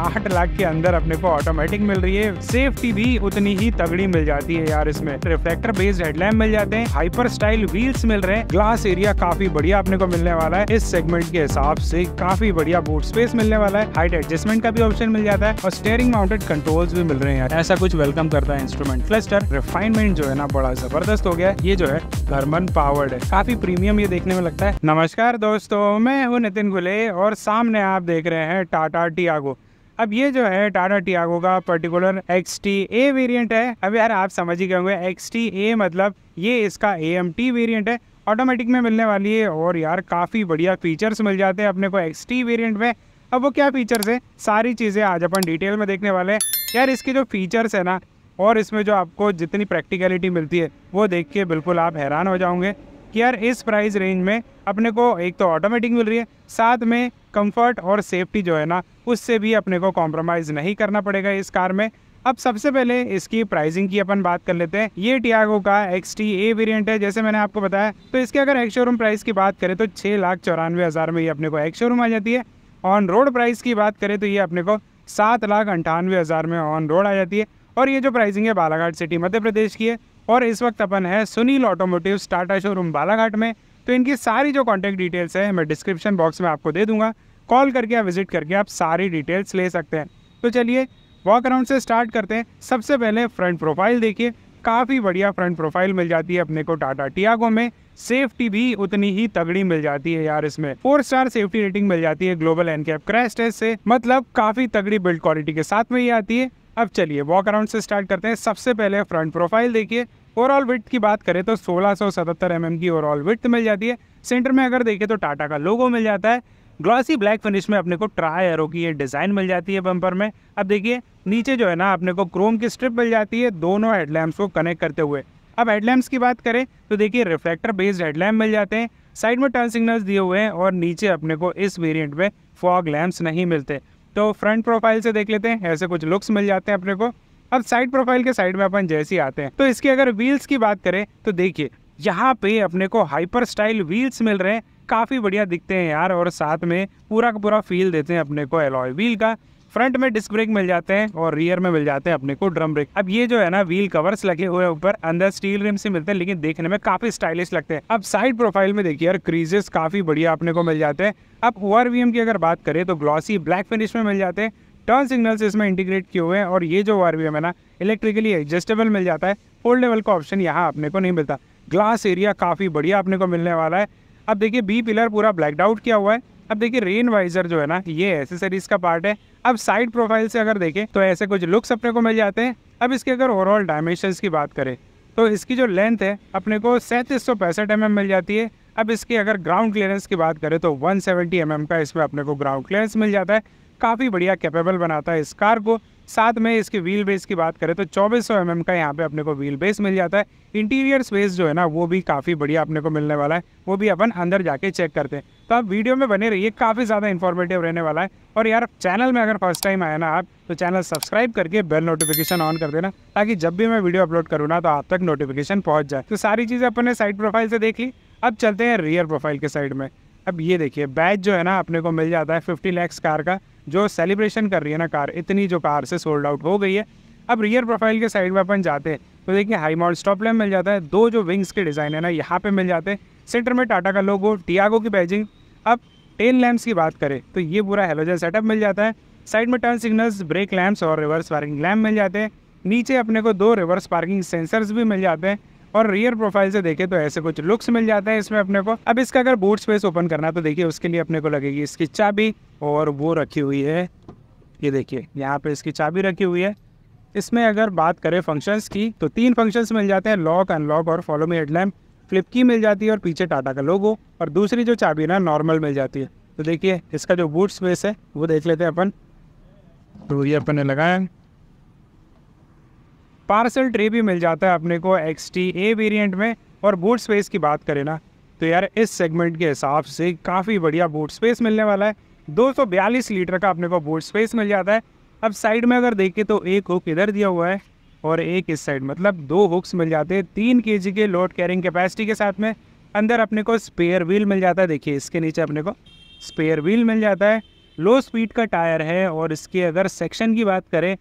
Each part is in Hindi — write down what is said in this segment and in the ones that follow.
आठ लाख के अंदर अपने को ऑटोमेटिक मिल रही है सेफ्टी भी उतनी ही तगड़ी मिल जाती है यार इसमें रिफ्लेक्टर बेस्ड हेडलैम्प मिल जाते हैं हाइपर स्टाइल व्हील्स मिल रहे हैं ग्लास एरिया काफी बढ़िया अपने को मिलने वाला है इस सेगमेंट के हिसाब से काफी बढ़िया बूट स्पेस मिलने वाला है हाइट एडजस्टमेंट का भी ऑप्शन मिल जाता है और स्टेयरिंग माउंटेड कंट्रोल्स भी मिल रहे हैं ऐसा कुछ वेलकम करता है इंस्ट्रूमेंट क्लस्टर रिफाइनमेंट जो है ना बड़ा जबरदस्त हो गया ये जो है घरमन पावर्ड है काफी प्रीमियम ये देखने में लगता है नमस्कार दोस्तों मैं हूँ नितिन गुले और सामने आप देख रहे हैं टाटा टियागो अब ये जो है टाटा टियागो का particular X T A variant है अब यार आप समझ ही गए होंगे एक्स टी ए मतलब ये इसका ए एम टी वेरियंट है ऑटोमेटिक में मिलने वाली है और यार काफ़ी बढ़िया फीचर्स मिल जाते हैं अपने को एक्स टी वेरियंट में अब वो क्या फीचर्स है सारी चीज़ें आज अपन डिटेल में देखने वाले हैं यार इसके जो फीचर्स है ना और इसमें जो आपको जितनी प्रैक्टिकलिटी मिलती है वो देख के बिल्कुल आप हैरान हो जाओगे कि यार इस प्राइस रेंज में अपने को एक तो ऑटोमेटिक मिल रही है साथ में कंफर्ट और सेफ्टी जो है ना उससे भी अपने को कॉम्प्रोमाइज़ नहीं करना पड़ेगा इस कार में अब सबसे पहले इसकी प्राइसिंग की अपन बात कर लेते हैं ये टियागो का एक्स टी ए वेरियंट है जैसे मैंने आपको बताया तो इसके अगर एक्स शोरूम प्राइस की बात करें तो छः लाख चौरानवे हज़ार में ये अपने को एक्स शोरूम आ जाती है ऑन रोड प्राइस की बात करें तो ये अपने को सात लाख अंठानवे हज़ार में ऑन रोड आ जाती है और ये जो प्राइसिंग है बालाघाट सिटी मध्य प्रदेश की है और इस वक्त अपन है सुनील ऑटोमोटिव टाटा शोरूम बालाघाट में तो इनकी सारी जो कॉन्टैक्ट डिटेल्स है मैं डिस्क्रिप्शन बॉक्स में आपको दे दूंगा कॉल करके या विजिट करके आप सारी डिटेल्स ले सकते हैं तो चलिए वॉक अराउंड से स्टार्ट करते हैं सबसे पहले फ्रंट प्रोफाइल देखिए काफ़ी बढ़िया फ्रंट प्रोफाइल मिल जाती है अपने को टाटा टियागो में सेफ्टी भी उतनी ही तगड़ी मिल जाती है यार इसमें फोर स्टार सेफ्टी रेटिंग मिल जाती है global NCAP crash test से मतलब काफ़ी तगड़ी बिल्ड क्वालिटी के साथ में ये आती है अब चलिए वॉक अराउंड से स्टार्ट करते हैं सबसे पहले फ्रंट प्रोफाइल देखिए ओवरऑल विथ की बात करें तो सोलह सौ सतहत्तर एम mm की ओवरऑल विथ मिल जाती है सेंटर में अगर देखें तो टाटा का लोगो मिल जाता है ग्लॉसी ब्लैक फिनिश में अपने को ट्राई एरो की ये डिज़ाइन मिल जाती है बम्पर में अब देखिए नीचे जो है ना अपने को क्रोम की स्ट्रिप मिल जाती है दोनों हेडलैम्प्स को कनेक्ट करते हुए अब हेडलैम्प्स की बात करें तो देखिए रिफ्लेक्टर बेस्ड हेडलैम्प मिल जाते हैं साइड में टर्न सिग्नल्स दिए हुए हैं और नीचे अपने को इस वेरियंट में फॉग लैम्प्स नहीं मिलते तो फ्रंट प्रोफाइल से देख लेते हैं ऐसे कुछ लुक्स मिल जाते हैं अपने को अब साइड प्रोफाइल के साइड में अपन जैसे ही आते हैं तो इसके अगर व्हील्स की बात करें तो देखिए यहाँ पे अपने को हाइपर स्टाइल व्हील्स मिल रहे हैं काफ़ी बढ़िया दिखते हैं यार और साथ में पूरा का पूरा फील देते हैं अपने को एलॉय व्हील का फ्रंट में डिस्क ब्रेक मिल जाते हैं और रियर में मिल जाते हैं अपने को ड्रम ब्रेक अब ये जो है ना व्हील कवर्स लगे हुए हैं ऊपर अंदर स्टील रिम से मिलते हैं लेकिन देखने में काफी स्टाइलिश लगते हैं अब साइड प्रोफाइल में देखिए यार क्रीजेस काफी बढ़िया अपने को मिल जाते हैं अब ओ की अगर बात करें तो ग्लॉसी ब्लैक फिनिश में मिल जाते हैं टर्न सिग्नल्स इसमें इंटीग्रेट किए हुए हैं और ये जो वार है ना इलेक्ट्रिकली एडजस्टेबल मिल जाता है फोल्डेबल का ऑप्शन यहाँ अपने को नहीं मिलता ग्लास एरिया काफ़ी बढ़िया अपने को मिलने वाला है अब देखिए बी पिलर पूरा ब्लैकड आउट किया हुआ है अब देखिए रेन वाइजर जो है ना ये एसेसरीज का पार्ट है अब साइड प्रोफाइल से अगर देखें तो ऐसे कुछ लुक्स अपने को मिल जाते हैं अब इसके अगर ओवरऑल डायमेंशन की बात करें तो इसकी जो लेंथ है अपने को सैंतीस सौ पैंसठ एम mm मिल जाती है अब इसके अगर ग्राउंड क्लियरेंस की बात करें तो 170 सेवेंटी mm का इसमें अपने को ग्राउंड क्लियरेंस मिल जाता है काफ़ी बढ़िया कैपेबल बनाता है इस कार को साथ में इसके व्हील बेस की बात करें तो चौबीस सौ mm का यहाँ पे अपने को व्हील बेस मिल जाता है इंटीरियर स्पेस जो है ना वो भी काफ़ी बढ़िया अपने को मिलने वाला है वो भी अपन अंदर जाके चेक करते हैं तो आप वीडियो में बने रहिए काफ़ी ज़्यादा इन्फॉर्मेटिव रहने वाला है और यार चैनल में अगर फर्स्ट टाइम आए ना आप तो चैनल सब्सक्राइब करके बेल नोटिफिकेशन ऑन कर देना ताकि जब भी मैं वीडियो अपलोड करूँ ना तो आप तक नोटिफिकेशन पहुँच जाए तो सारी चीज़ें अपने साइड प्रोफाइल से देख ली अब चलते हैं रियर प्रोफाइल के साइड में अब ये देखिए बैच जो है ना अपने को मिल जाता है फिफ्टी लैक्स कार का जो सेलिब्रेशन कर रही है ना कार इतनी जो कार से सोल्ड आउट हो गई है अब रियर प्रोफाइल के साइड में अपन जाते हैं तो देखिए हाई मॉल स्टॉप लैम्प मिल जाता है दो जो विंग्स के डिज़ाइन है ना यहाँ पे मिल जाते हैं सेंटर में टाटा का लोगो टियागो की बैजिंग अब टेन लैम्प्स की बात करें तो ये पूरा हेलोजन सेटअप मिल जाता है साइड में टर्न सिग्नल्स ब्रेक लैम्प्स और रिवर्स पार्किंग लैम्प मिल जाते हैं नीचे अपने को दो रिवर्स पार्किंग सेंसर्स भी मिल जाते हैं और रियर प्रोफाइल से देखें तो ऐसे कुछ लुक्स मिल जाते हैं इसमें अपने को अब इसका अगर बूट स्पेस ओपन करना तो देखिए उसके लिए अपने को लगेगी इसकी चाबी और वो रखी हुई है ये देखिए यहाँ पे इसकी चाबी रखी हुई है इसमें अगर बात करें फंक्शंस की तो तीन फंक्शंस मिल जाते हैं लॉक अनलॉक और follow me headlamp flip key मिल जाती है और पीछे टाटा का लोगो और दूसरी जो चाबी ना नॉर्मल मिल जाती है तो देखिए इसका जो बूट स्पेस है वो देख लेते हैं अपन तो ये अपन ने लगाया पार्सल ट्रे भी मिल जाता है अपने को एक्स टी ए वेरियंट में और बूट स्पेस की बात करें ना तो यार इस सेगमेंट के हिसाब से काफ़ी बढ़िया बूट स्पेस मिलने वाला है बयालीस लीटर का अपने को बूट स्पेस मिल जाता है अब साइड में अगर देखें तो एक हुक इधर दिया हुआ है और एक इस साइड मतलब दो हुक्स मिल जाते हैं तीन के के लोड कैरिंग कैपेसिटी के साथ में अंदर अपने को स्पेयर व्हील मिल जाता है देखिए इसके नीचे अपने को स्पेयर व्हील मिल जाता है लो स्पीड का टायर है और इसके अगर सेक्शन की बात करें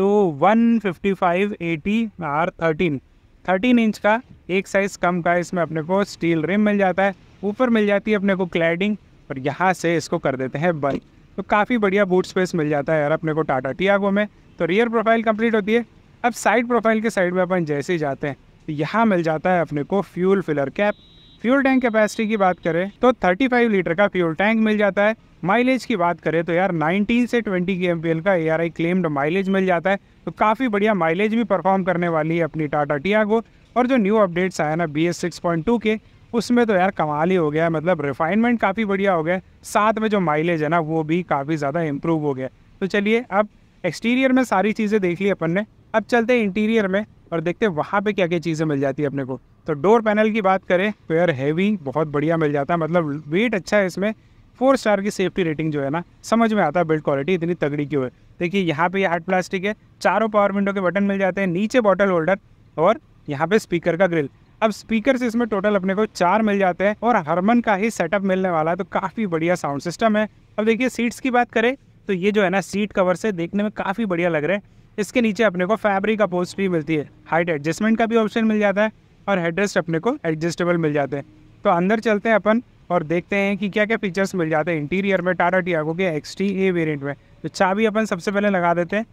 तो 155 80 आर 13 इंच का एक साइज़ कम का इसमें अपने को स्टील रिम मिल जाता है ऊपर मिल जाती है अपने को क्लैडिंग और यहाँ से इसको कर देते हैं बंद तो काफ़ी बढ़िया बूट स्पेस मिल जाता है यार अपने को टाटा टियागो में तो रियर प्रोफाइल कंप्लीट होती है अब साइड प्रोफाइल के साइड में अपन जैसे ही जाते हैं तो यहाँ मिल जाता है अपने को fuel filler cap fuel tank capacity की बात करें तो 35 लीटर का फ्यूल टैंक मिल जाता है माइलेज की बात करें तो यार 19 से 20 के एम का A R I claimed mileage मिल जाता है तो काफ़ी बढ़िया माइलेज भी परफॉर्म करने वाली है अपनी टाटा टियागो और जो न्यू अपडेट्स आया ना B S six point two के उसमें तो यार कमाल ही हो गया मतलब रिफाइनमेंट काफ़ी बढ़िया हो गया साथ में जो माइलेज है ना वो भी काफ़ी ज़्यादा इम्प्रूव हो गया तो चलिए अब एक्सटीरियर में सारी चीज़ें देख ली अपन ने अब चलते हैं इंटीरियर में और देखते हैं वहाँ पे क्या क्या चीज़ें मिल जाती है अपने को तो डोर पैनल की बात करें तो यार हैवी बहुत बढ़िया मिल जाता है मतलब वेट अच्छा है इसमें फोर स्टार की सेफ्टी रेटिंग जो है ना समझ में आता है बिल्ड क्वालिटी इतनी तगड़ी क्यों है देखिए यहाँ पे ये हार्ड प्लास्टिक है चारों पावर विंडो के बटन मिल जाते हैं नीचे बॉटल होल्डर और यहाँ पे स्पीकर का ग्रिल अब स्पीकर से इसमें टोटल अपने को चार मिल जाते हैं और हरमन का ही सेटअप मिलने वाला है तो काफ़ी बढ़िया साउंड सिस्टम है अब देखिए सीट्स की बात करें तो ये जो है ना सीट कवर से देखने में काफ़ी बढ़िया लग रहा है इसके नीचे अपने को फैब्रिक पोस्ट भी मिलती है हाइट एडजस्टमेंट का भी ऑप्शन मिल जाता है और हेडरेस्ट अपने को एडजस्टेबल मिल जाते हैं तो अंदर चलते हैं अपन और देखते हैं कि क्या क्या फीचर्स मिल जाते हैं इंटीरियर में टाटा टियागो के एक्स टी ए वेरियंट में तो चाबी अपन सबसे पहले लगा देते हैं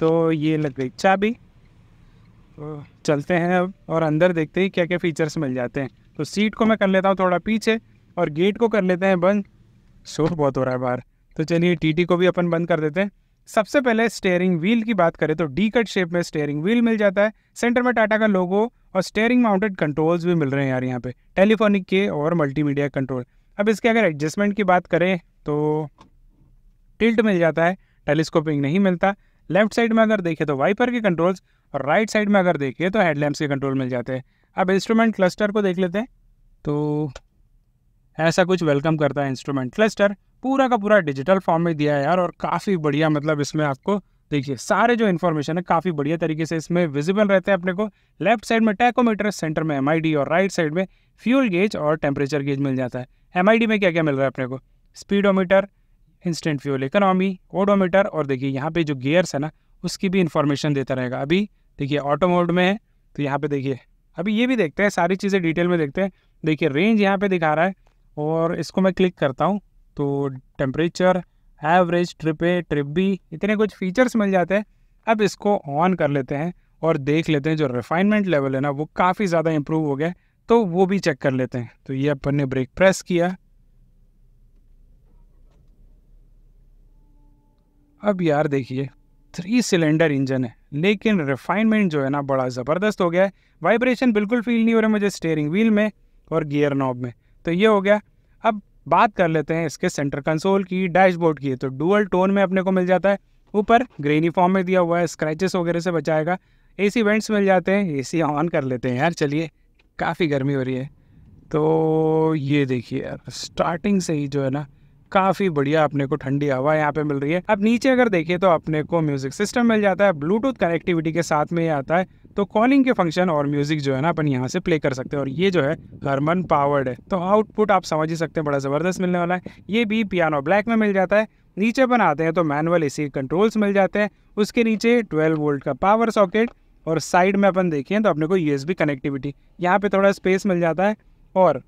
तो ये लग गई चाबी तो चलते हैं अब और अंदर देखते ही क्या क्या फ़ीचर्स मिल जाते हैं तो सीट को मैं कर लेता हूँ थोड़ा पीछे और गेट को कर लेते हैं बंद शोर बहुत हो रहा है बाहर तो चलिए टीटी को भी अपन बंद कर देते हैं सबसे पहले स्टेयरिंग व्हील की बात करें तो डी कट शेप में स्टेयरिंग व्हील मिल जाता है सेंटर में टाटा का लोगो और स्टेयरिंग माउंटेड कंट्रोल्स भी मिल रहे हैं यार यहाँ पे टेलीफोनिक के और मल्टीमीडिया कंट्रोल अब इसके अगर एडजस्टमेंट की बात करें तो टिल्ट मिल जाता है टेलीस्कोपिंग नहीं मिलता लेफ्ट साइड में अगर देखें तो वाइपर के कंट्रोल्स और राइट साइड में अगर देखें तो हेडलैम्प्स के कंट्रोल मिल जाते हैं अब इंस्ट्रूमेंट क्लस्टर को देख लेते हैं तो ऐसा कुछ वेलकम करता है इंस्ट्रूमेंट क्लस्टर पूरा का पूरा डिजिटल फॉर्म में दिया है यार और काफ़ी बढ़िया मतलब इसमें आपको देखिए सारे जो इन्फॉर्मेशन है काफ़ी बढ़िया तरीके से इसमें विजिबल रहते हैं अपने को लेफ्ट साइड में टैकोमीटर सेंटर में एम और राइट साइड में फ्यूल गेज और टेम्परेचर गेज मिल जाता है एम में क्या क्या मिल रहा है अपने को speedometer instant fuel economy odometer और देखिए यहाँ पे जो गियर्स है ना उसकी भी इन्फॉर्मेशन देता रहेगा अभी देखिए ऑटो मोड में है तो यहाँ पे देखिए अभी ये भी देखते हैं सारी चीज़ें डिटेल में देखते हैं देखिए रेंज यहाँ पे दिखा रहा है और इसको मैं क्लिक करता हूँ तो temperature average trip A trip B इतने कुछ फीचर्स मिल जाते हैं अब इसको ऑन कर लेते हैं और देख लेते हैं जो रिफाइनमेंट लेवल है ना वो काफ़ी ज़्यादा इम्प्रूव हो गया तो वो भी चेक कर लेते हैं तो ये अपन ने ब्रेक प्रेस किया अब यार देखिए थ्री सिलेंडर इंजन है लेकिन रिफाइनमेंट जो है ना बड़ा ज़बरदस्त हो गया है वाइब्रेशन बिल्कुल फील नहीं हो रहा मुझे स्टेयरिंग व्हील में और गियर नॉब में तो ये हो गया बात कर लेते हैं इसके सेंटर कंसोल की डैशबोर्ड की तो डुअल टोन में अपने को मिल जाता है ऊपर ग्रेनी फॉर्म में दिया हुआ है स्क्रैचेस वगैरह से बचाएगा ए सी वेंट्स मिल जाते हैं ए सी ऑन कर लेते हैं यार चलिए काफ़ी गर्मी हो रही है तो ये देखिए यार स्टार्टिंग से ही जो है ना काफ़ी बढ़िया अपने को ठंडी हवा यहाँ पे मिल रही है अब नीचे अगर देखिए तो अपने को म्यूज़िक सिस्टम मिल जाता है ब्लूटूथ कनेक्टिविटी के साथ में ये आता है तो कॉलिंग के फंक्शन और म्यूज़िक जो है ना अपन यहाँ से प्ले कर सकते हैं और ये जो है हरमन पावर्ड है तो आउटपुट आप समझ ही सकते हैं बड़ा ज़बरदस्त मिलने वाला है ये भी पियानो ब्लैक में मिल जाता है नीचे अपन आते हैं तो मैनुअल सी कंट्रोल्स मिल जाते हैं उसके नीचे ट्वेल्व वोल्ट का पावर सॉकेट और साइड में अपन देखें तो अपने को यू कनेक्टिविटी यहाँ पर थोड़ा स्पेस मिल जाता है और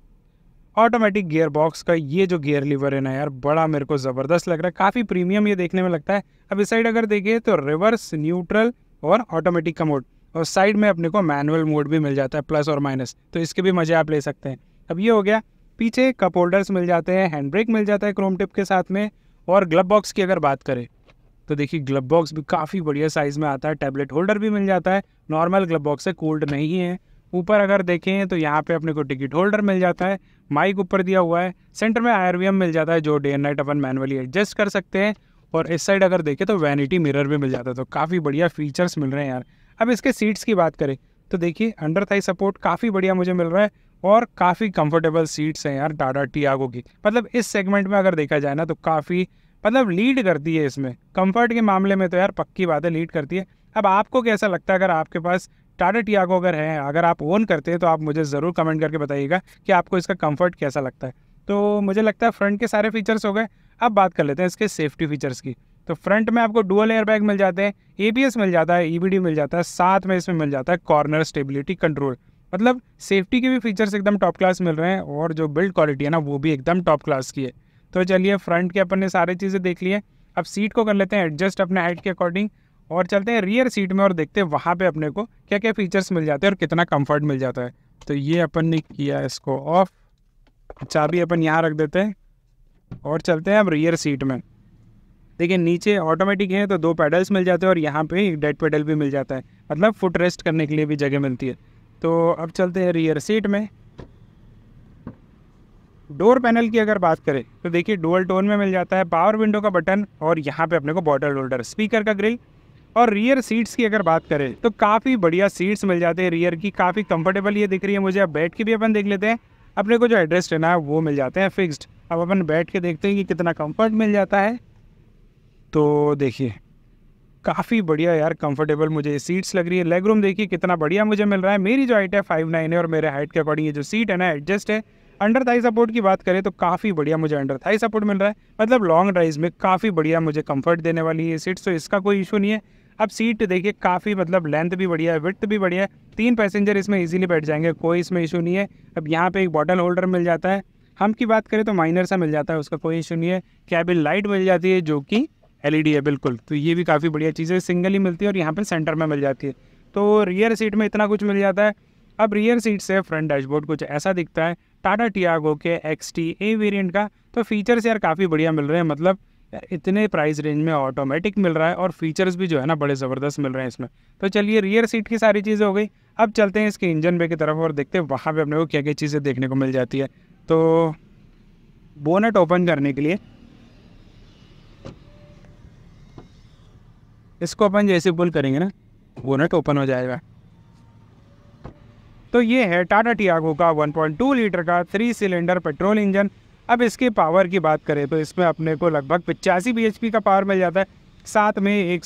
ऑटोमेटिक गियर बॉक्स का ये जो गियर लीवर है ना यार बड़ा मेरे को ज़बरदस्त लग रहा है काफ़ी प्रीमियम ये देखने में लगता है अब इस साइड अगर देखिए तो रिवर्स न्यूट्रल और ऑटोमेटिक का मोड और साइड में अपने को मैनुअल मोड भी मिल जाता है प्लस और माइनस तो इसके भी मज़े आप ले सकते हैं अब ये हो गया पीछे कप होल्डर्स मिल जाते हैं हैंड ब्रेक मिल जाता है क्रोम टिप के साथ में और ग्लब बॉक्स की अगर बात करें तो देखिए ग्लब बॉक्स भी काफ़ी बढ़िया साइज़ में आता है टैबलेट होल्डर भी मिल जाता है नॉर्मल ग्लब बॉक्स है कोल्ड नहीं है ऊपर अगर देखें तो यहाँ पे अपने को टिकट होल्डर मिल जाता है माइक ऊपर दिया हुआ है सेंटर में आर मिल जाता है जो डे एंड नाइट अपन मैनुअली एडजस्ट कर सकते हैं और इस साइड अगर देखें तो वैनिटी मिरर भी मिल जाता है तो काफ़ी बढ़िया फीचर्स मिल रहे हैं यार अब इसके सीट्स की बात करें तो देखिए अंडर थाई सपोर्ट काफ़ी बढ़िया मुझे मिल रहा है और काफ़ी कंफर्टेबल सीट्स हैं यार टाटा टियागो की मतलब इस सेगमेंट में अगर देखा जाए ना तो काफ़ी मतलब लीड करती है इसमें कंफर्ट के मामले में तो यार पक्की बात है लीड करती है अब आपको कैसा लगता है अगर आपके पास टाटा टियागो अगर है अगर आप ओन करते हैं तो आप मुझे ज़रूर कमेंट करके बताइएगा कि आपको इसका कम्फर्ट कैसा लगता है तो मुझे लगता है फ्रंट के सारे फीचर्स हो गए अब बात कर लेते हैं इसके सेफ्टी फीचर्स की तो फ्रंट में आपको डुअल एयरबैग मिल जाते हैं एस मिल जाता है डी e मिल जाता है साथ में इसमें मिल जाता है कॉर्नर स्टेबिलिटी कंट्रोल मतलब सेफ्टी के भी फीचर्स एकदम टॉप क्लास मिल रहे हैं और जो बिल्ड क्वालिटी है ना वो भी एकदम टॉप क्लास की है तो चलिए फ्रंट के अपन ने सारी चीज़ें देख ली है अब सीट को कर लेते हैं एडजस्ट अपने हाइट के अकॉर्डिंग और चलते हैं रियर सीट में और देखते हैं वहाँ पे अपने को क्या क्या फीचर्स मिल जाते हैं और कितना कंफर्ट मिल जाता है तो ये अपन ने किया इसको ऑफ चाबी अपन यहाँ रख देते हैं और चलते हैं अब रियर सीट में देखिए नीचे ऑटोमेटिक है तो दो पेडल्स मिल जाते हैं और यहाँ पे एक डेड पेडल भी मिल जाता है मतलब फुट रेस्ट करने के लिए भी जगह मिलती है तो अब चलते हैं रियर सीट में डोर पैनल की अगर बात करें तो देखिए डोअल टोन में मिल जाता है पावर विंडो का बटन और यहाँ पे अपने को बॉटल होल्डर स्पीकर का ग्रिल और रियर सीट्स की अगर बात करें तो काफ़ी बढ़िया सीट्स मिल जाते हैं रियर की काफ़ी कंफर्टेबल ये दिख रही है मुझे अब बैठ के भी अपन देख लेते हैं अपने को जो एड्रेस लेना है वो मिल जाते हैं फिक्स्ड अब अपन बैठ के देखते हैं कि कितना कंफर्ट मिल जाता है तो देखिए काफ़ी बढ़िया यार कंफर्टेबल मुझे सीट्स लग रही है लेग रूम देखिए कितना बढ़िया मुझे मिल रहा है मेरी जो हाइट है फाइव नाइन है और मेरे हाइट के अकॉर्डिंग ये जो सीट है ना एडजस्ट है अंडर थाई सपोर्ट की बात करें तो काफ़ी बढ़िया मुझे अंडर थाई सपोर्ट मिल रहा है मतलब लॉन्ग ड्राइव में काफ़ी बढ़िया मुझे कंफर्ट देने वाली है सीट्स तो इसका कोई इशू नहीं है अब सीट देखिए काफ़ी मतलब लेंथ भी बढ़िया है विथ भी बढ़िया है तीन पैसेंजर इसमें ईजिली बैठ जाएंगे कोई इसमें इशू नहीं है अब यहाँ पे एक बॉटल होल्डर मिल जाता है हम की बात करें तो माइनर सा मिल जाता है उसका कोई इशू नहीं है कैबिन लाइट मिल जाती है जो कि एलईडी e है बिल्कुल तो ये भी काफ़ी बढ़िया चीज़ है सिंगल ही मिलती है और यहाँ पर सेंटर में मिल जाती है तो रियर सीट में इतना कुछ मिल जाता है अब रियर सीट से फ्रंट डैशबोर्ड कुछ ऐसा दिखता है टाटा टियागो के एक्स टी ए वेरियंट का तो फीचर्स यार काफ़ी बढ़िया मिल रहे हैं मतलब इतने प्राइस रेंज में ऑटोमेटिक मिल रहा है और फीचर्स भी जो है ना बड़े ज़बरदस्त मिल रहे हैं इसमें तो चलिए रियर सीट की सारी चीज़ें हो गई अब चलते हैं इसके इंजन बे की तरफ और देखते हैं वहाँ पर अपने को क्या क्या चीज़ें देखने को मिल जाती है तो बोनट ओपन करने के लिए इसको अपन जैसे पुल करेंगे ना नट ओपन तो हो जाएगा तो ये है टाटा टियागो का 1.2 लीटर का थ्री सिलेंडर पेट्रोल इंजन अब इसके पावर की बात करें तो इसमें अपने को लगभग पिचासी बी का पावर मिल जाता है साथ में 113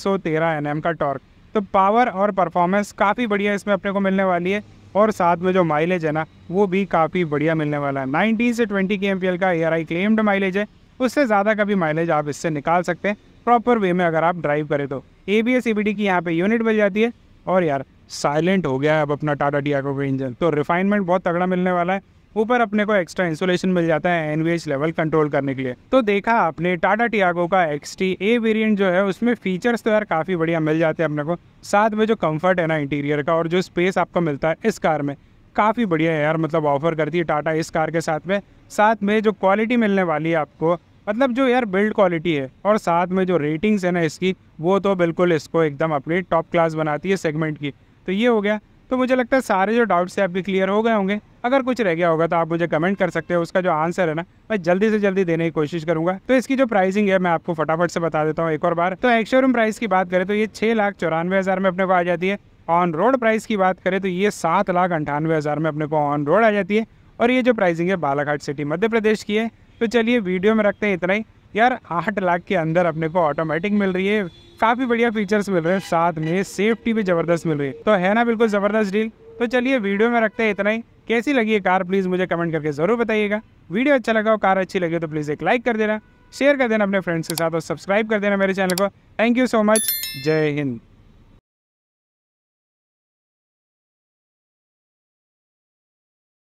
सौ का टॉर्क तो पावर और परफॉर्मेंस काफ़ी बढ़िया इसमें अपने को मिलने वाली है और साथ में जो माइलेज है ना वो भी काफ़ी बढ़िया मिलने वाला है नाइनटीन से ट्वेंटी के एम का ए क्लेम्ड माइलेज है उससे ज़्यादा का भी माइलेज आप इससे निकाल सकते हैं प्रॉपर वे में अगर आप ड्राइव करें तो ए बी एस ई की यहाँ पे यूनिट मिल जाती है और यार साइलेंट हो गया है अब अपना टाटा टियागो का इंजन तो रिफाइनमेंट बहुत तगड़ा मिलने वाला है ऊपर अपने को एक्स्ट्रा इंसुलेशन मिल जाता है एन लेवल कंट्रोल करने के लिए तो देखा आपने टाटा टियागो का एक्स टी ए वेरियंट जो है उसमें फीचर्स तो यार काफ़ी बढ़िया मिल जाते हैं अपने को साथ में जो कंफर्ट है ना इंटीरियर का और जो स्पेस आपको मिलता है इस कार में काफ़ी बढ़िया है यार मतलब ऑफर करती है टाटा इस कार के साथ में साथ में जो क्वालिटी मिलने वाली है आपको मतलब जो यार बिल्ड क्वालिटी है और साथ में जो रेटिंग्स है ना इसकी वो तो बिल्कुल इसको एकदम अपनी टॉप क्लास बनाती है सेगमेंट की तो ये हो गया तो मुझे लगता है सारे जो डाउट्स है आपके क्लियर हो गए होंगे अगर कुछ रह गया होगा तो आप मुझे कमेंट कर सकते हो उसका जो आंसर है ना मैं जल्दी से जल्दी देने की कोशिश करूंगा तो इसकी जो प्राइसिंग है मैं आपको फटाफट से बता देता हूँ एक और बार तो एक शोरूम प्राइस की बात करें तो ये छः लाख चौरानवे हज़ार में अपने को आ जाती है ऑन रोड प्राइस की बात करें तो ये सात लाख अंठानवे हज़ार में अपने को ऑन रोड आ जाती है और ये जो प्राइसिंग है बालाघाट सिटी मध्य प्रदेश की है तो चलिए वीडियो में रखते हैं इतना ही यार आठ लाख के अंदर अपने को ऑटोमेटिक मिल रही है काफ़ी बढ़िया फीचर्स मिल रहे हैं साथ में सेफ्टी भी ज़बरदस्त मिल रही है तो है ना बिल्कुल ज़बरदस्त डील तो चलिए वीडियो में रखते हैं इतना ही कैसी लगी है कार प्लीज़ मुझे कमेंट करके ज़रूर बताइएगा वीडियो अच्छा लगा हो कार अच्छी लगी तो प्लीज़ एक लाइक कर देना शेयर कर देना अपने फ्रेंड्स के साथ और सब्सक्राइब कर देना मेरे चैनल को थैंक यू सो मच जय हिंद